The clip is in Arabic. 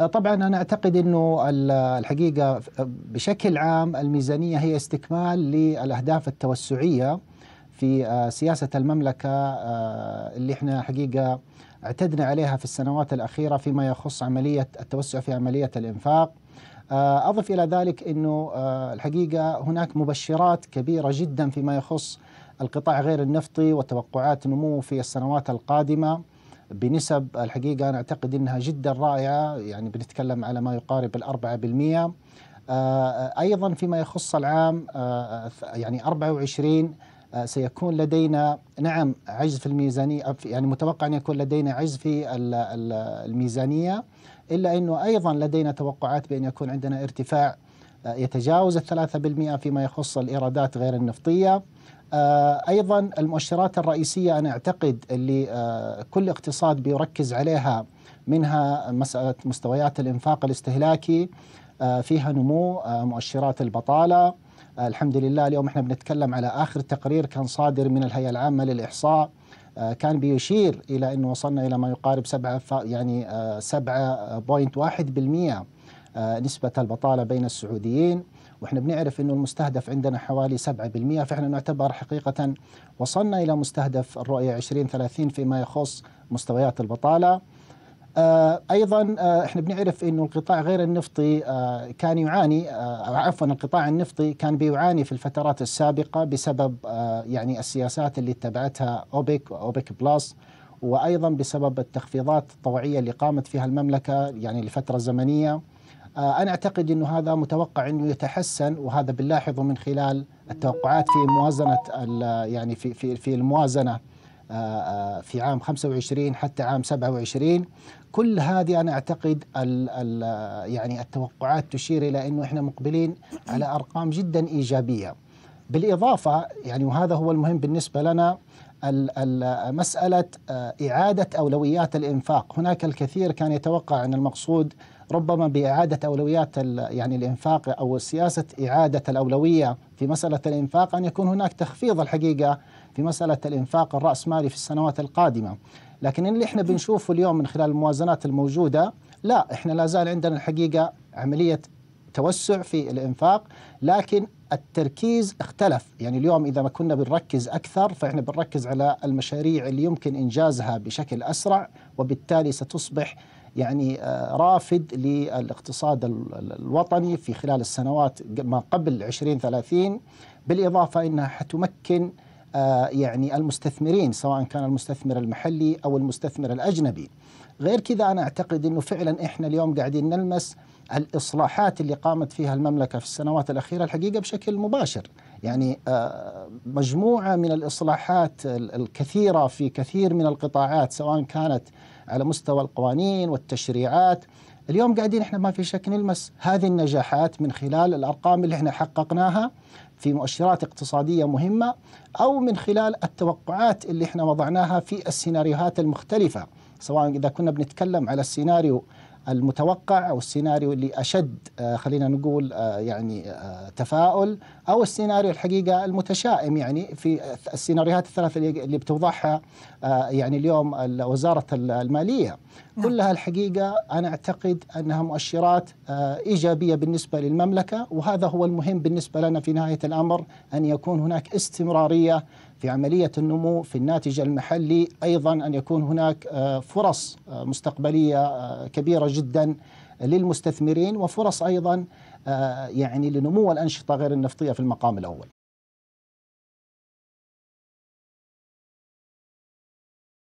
آه، طبعا انا اعتقد انه الحقيقه بشكل عام الميزانيه هي استكمال للاهداف التوسعيه في آه، سياسه المملكه آه، اللي احنا حقيقه اعتدنا عليها في السنوات الاخيره فيما يخص عمليه التوسع في عمليه الانفاق اضف الى ذلك انه الحقيقه هناك مبشرات كبيره جدا فيما يخص القطاع غير النفطي وتوقعات نموه في السنوات القادمه بنسب الحقيقة أنا أعتقد أنها جدا رائعة يعني بنتكلم على ما يقارب الأربعة بالمئة آه، آه، أيضا فيما يخص العام آه، يعني 24 سيكون لدينا نعم عجز في الميزانية يعني متوقع أن يكون لدينا عجز في الميزانية إلا أنه أيضا لدينا توقعات بأن يكون عندنا ارتفاع يتجاوز الثلاثة بالمئة فيما يخص الإيرادات غير النفطية آه، ايضا المؤشرات الرئيسيه انا اعتقد اللي آه، كل اقتصاد بيركز عليها منها مساله مستويات الانفاق الاستهلاكي آه، فيها نمو مؤشرات البطاله الحمد لله اليوم احنا بنتكلم على اخر تقرير كان صادر من الهيئه العامه للاحصاء كان بيشير الى انه وصلنا الى ما يقارب سبعه يعني 7.1% آه، نسبة البطالة بين السعوديين واحنا بنعرف انه المستهدف عندنا حوالي 7% فاحنا نعتبر حقيقة وصلنا الى مستهدف الرؤية 2030 فيما يخص مستويات البطالة آه، ايضا آه، احنا بنعرف انه القطاع غير النفطي كان يعاني عفوا القطاع النفطي كان بيعاني في الفترات السابقه بسبب يعني السياسات اللي اتبعتها اوبك اوبك بلس وايضا بسبب التخفيضات الطوعيه اللي قامت فيها المملكه يعني لفتره زمنيه آه، أنا أعتقد أنه هذا متوقع أنه يتحسن وهذا بنلاحظه من خلال التوقعات في موازنة يعني في في في الموازنة آه، آه، في عام 25 حتى عام 27 كل هذه انا اعتقد ال ال يعني التوقعات تشير الى انه احنا مقبلين على ارقام جدا ايجابيه بالاضافه يعني وهذا هو المهم بالنسبه لنا مسألة آه، إعادة أولويات الإنفاق هناك الكثير كان يتوقع أن المقصود ربما بإعادة أولويات يعني الإنفاق أو سياسة إعادة الأولوية في مسألة الإنفاق أن يكون هناك تخفيض الحقيقة في مسألة الإنفاق الرأسمالي في السنوات القادمة لكن اللي احنا بنشوفه اليوم من خلال الموازنات الموجودة لا احنا لا زال عندنا الحقيقة عملية توسع في الإنفاق لكن التركيز اختلف يعني اليوم إذا ما كنا بنركز أكثر فإحنا بنركز على المشاريع اللي يمكن إنجازها بشكل أسرع وبالتالي ستصبح يعني آه، رافد للاقتصاد الوطني في خلال السنوات ما قبل 2030 بالإضافة أنها حتمكن آه، يعني المستثمرين سواء كان المستثمر المحلي او المستثمر الاجنبي. غير كذا انا اعتقد انه فعلا احنا اليوم قاعدين نلمس الاصلاحات اللي قامت فيها المملكه في السنوات الاخيره الحقيقه بشكل مباشر. يعني آه، مجموعه من الاصلاحات الكثيره في كثير من القطاعات سواء كانت على مستوى القوانين والتشريعات اليوم قاعدين احنا ما في شك نلمس هذه النجاحات من خلال الارقام اللي احنا حققناها في مؤشرات اقتصاديه مهمه او من خلال التوقعات اللي احنا وضعناها في السيناريوهات المختلفه سواء اذا كنا بنتكلم على السيناريو المتوقع او السيناريو اللي اشد آه، خلينا نقول آه، يعني آه، تفاؤل او السيناريو الحقيقه المتشائم يعني في السيناريوهات الثلاثه اللي بتوضحها يعني اليوم وزاره الماليه نعم. كلها الحقيقه انا اعتقد انها مؤشرات ايجابيه بالنسبه للمملكه وهذا هو المهم بالنسبه لنا في نهايه الامر ان يكون هناك استمراريه في عملية النمو في الناتج المحلي أيضا أن يكون هناك آه، فرص آه، مستقبلية آه، كبيرة جدا للمستثمرين وفرص أيضا يعني لنمو الأنشطة غير النفطية في المقام الأول